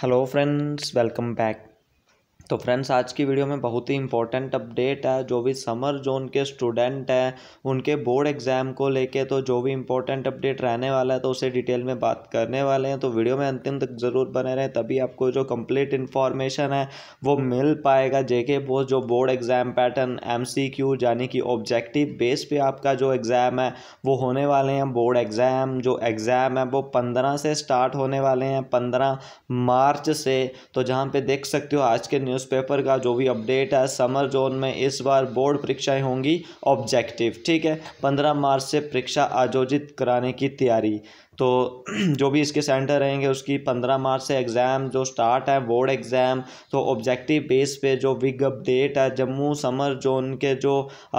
hello friends welcome back तो friends आज की वीडियो में बहुत ही इंपॉर्टेंट अपडेट है जो भी समर जोन के स्टूडेंट हैं उनके बोर्ड एग्ज़ाम को लेके तो जो भी इंपॉर्टेंट अपडेट रहने वाला है तो उसे डिटेल में बात करने वाले हैं तो वीडियो में अंतिम तक ज़रूर बने रहें तभी आपको जो कंप्लीट इन्फॉर्मेशन है वो मिल पाएगा जेके बोस जो बोर्ड एग्ज़ाम पैटर्न एम यानी कि ऑब्जेक्टिव बेस पर आपका जो एग्ज़ाम है वो होने वाले हैं बोर्ड एग्ज़ाम जो एग्ज़ाम है वो पंद्रह से स्टार्ट होने वाले हैं पंद्रह मार्च से तो जहाँ पर देख सकते हो आज के न्यूज़ न्यूज़पेपर का जो भी अपडेट है समर जोन में इस बार बोर्ड परीक्षाएं होंगी ऑब्जेक्टिव ठीक है पंद्रह मार्च से परीक्षा आयोजित कराने की तैयारी तो जो भी इसके सेंटर रहेंगे उसकी पंद्रह मार्च से एग्ज़ाम जो स्टार्ट है बोर्ड एग्ज़ाम तो ऑब्जेक्टिव बेस पे जो विग अपडेट है जम्मू समर जो उनके जो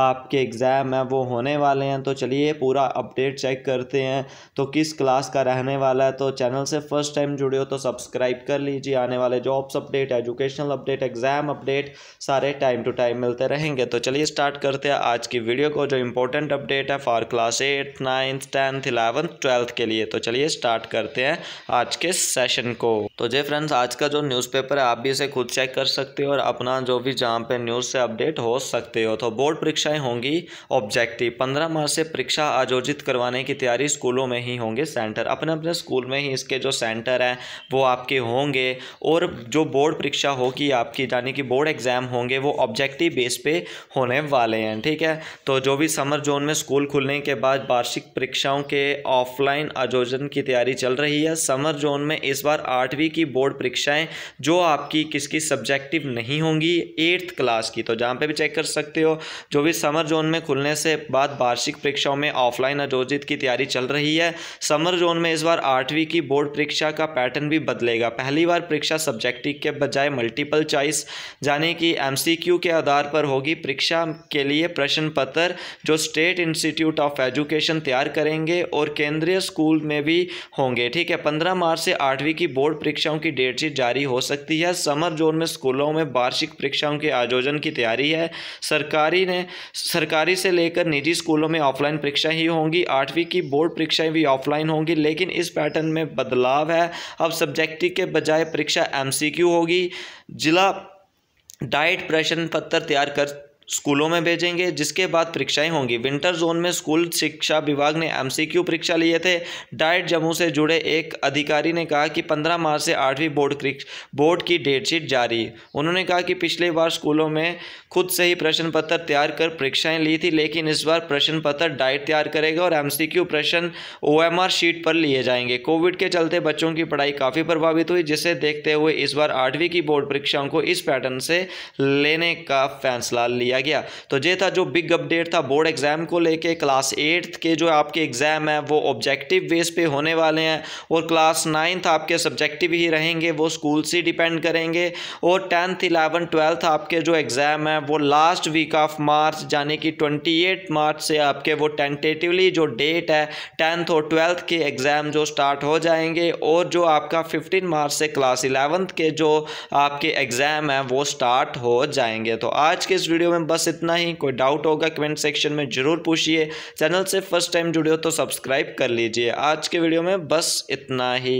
आपके एग्ज़ाम है वो होने वाले हैं तो चलिए पूरा अपडेट चेक करते हैं तो किस क्लास का रहने वाला है तो चैनल से फर्स्ट टाइम जुड़े हो तो सब्सक्राइब कर लीजिए आने वाले jobs update educational update exam update सारे टाइम टू टाइम मिलते रहेंगे तो चलिए स्टार्ट करते हैं आज की वीडियो को जो इम्पोर्टेंट अपडेट है for class eight ninth tenth eleventh twelfth के लिए तो चलिए स्टार्ट करते हैं आज के सेशन को तो जय फ्रेंड्स आज का जो न्यूज़पेपर है आप भी इसे खुद चेक कर सकते हो और अपना जो भी जहाँ पे न्यूज़ से अपडेट हो सकते हो तो बोर्ड परीक्षाएं होंगी ऑब्जेक्टिव पंद्रह मार्च से परीक्षा आयोजित करवाने की तैयारी स्कूलों में ही होंगे सेंटर अपने अपने स्कूल में ही इसके जो सेंटर हैं वो आपके होंगे और जो बोर्ड परीक्षा होगी आपकी यानी कि बोर्ड एग्ज़ाम होंगे वो ऑब्जेक्टिव बेस पे होने वाले हैं ठीक है तो जो भी समर जोन में स्कूल खुलने के बाद वार्षिक परीक्षाओं के ऑफलाइन आयोजित आयोजन की तैयारी चल रही है समर जोन में इस बार आठवीं की बोर्ड परीक्षाएं जो आपकी किसकी सब्जेक्टिव नहीं होंगी एट्थ क्लास की तो जहाँ पे भी चेक कर सकते हो जो भी समर जोन में खुलने से बाद वार्षिक परीक्षाओं में ऑफलाइन आयोजित की तैयारी चल रही है समर जोन में इस बार आठवीं की बोर्ड परीक्षा का पैटर्न भी बदलेगा पहली बार परीक्षा सब्जेक्टिव के बजाय मल्टीपल चॉइस यानी कि एम के आधार पर होगी परीक्षा के लिए प्रश्न पत्र जो स्टेट इंस्टीट्यूट ऑफ एजुकेशन तैयार करेंगे और केंद्रीय स्कूल में भी होंगे ठीक है पंद्रह मार्च से आठवीं की बोर्ड परीक्षाओं की डेट शीट जारी हो सकती है समर जोन में स्कूलों में वार्षिक परीक्षाओं के आयोजन की तैयारी है सरकारी ने सरकारी से लेकर निजी स्कूलों में ऑफलाइन परीक्षा ही होंगी आठवीं की बोर्ड परीक्षाएं भी ऑफलाइन होंगी लेकिन इस पैटर्न में बदलाव है अब सब्जेक्टिव के बजाय परीक्षा एमसीक्यू होगी जिला डाइट प्रश्न पत्र तैयार कर स्कूलों में भेजेंगे जिसके बाद परीक्षाएं होंगी विंटर जोन में स्कूल शिक्षा विभाग ने एमसीक्यू परीक्षा लिए थे डाइट जम्मू से जुड़े एक अधिकारी ने कहा कि 15 मार्च से आठवीं बोर्ड बोर्ड की डेटशीट जारी उन्होंने कहा कि पिछले बार स्कूलों में खुद से ही प्रश्न पत्र तैयार कर परीक्षाएं ली थी लेकिन इस बार प्रश्न पत्र डाइट तैयार करेगा और एम प्रश्न ओ शीट पर लिए जाएंगे कोविड के चलते बच्चों की पढ़ाई काफ़ी प्रभावित हुई जिसे देखते हुए इस बार आठवीं की बोर्ड परीक्षाओं को इस पैटर्न से लेने का फैसला लिया किया गया तो ये था जो बिग अपडेट था बोर्ड एग्ज़ाम को लेके क्लास एट्थ के जो आपके एग्ज़ाम है वो ऑब्जेक्टिव बेस पे होने वाले हैं और क्लास नाइन्थ आपके सब्जेक्टिव ही रहेंगे वो स्कूल से डिपेंड करेंगे और टेंथ इलेवन ट्वेल्थ आपके जो एग्ज़ाम है वो लास्ट वीक ऑफ मार्च यानी कि ट्वेंटी मार्च से आपके वो टेंटेटिवली जो डेट है टेंथ और ट्वेल्थ के एग्ज़ाम जो स्टार्ट हो जाएंगे और जो आपका फिफ्टीन मार्च से क्लास इलेवंथ के जो आपके एग्ज़ाम है वो स्टार्ट हो जाएंगे तो आज के इस वीडियो में बस इतना ही कोई डाउट होगा कमेंट सेक्शन में ज़रूर पूछिए चैनल से फर्स्ट टाइम जुड़े हो तो सब्सक्राइब कर लीजिए आज के वीडियो में बस इतना ही